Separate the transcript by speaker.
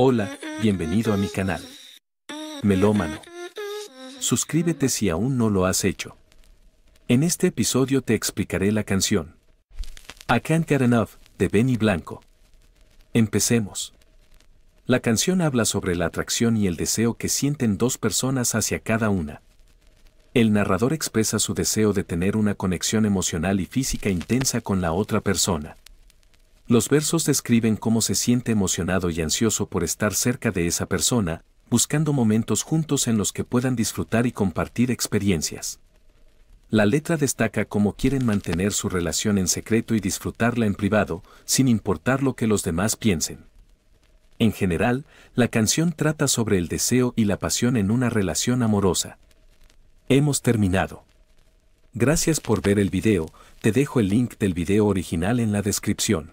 Speaker 1: Hola, bienvenido a mi canal. Melómano. Suscríbete si aún no lo has hecho. En este episodio te explicaré la canción. I Can't Get Enough, de Benny Blanco. Empecemos. La canción habla sobre la atracción y el deseo que sienten dos personas hacia cada una. El narrador expresa su deseo de tener una conexión emocional y física intensa con la otra persona. Los versos describen cómo se siente emocionado y ansioso por estar cerca de esa persona, buscando momentos juntos en los que puedan disfrutar y compartir experiencias. La letra destaca cómo quieren mantener su relación en secreto y disfrutarla en privado, sin importar lo que los demás piensen. En general, la canción trata sobre el deseo y la pasión en una relación amorosa. Hemos terminado. Gracias por ver el video, te dejo el link del video original en la descripción.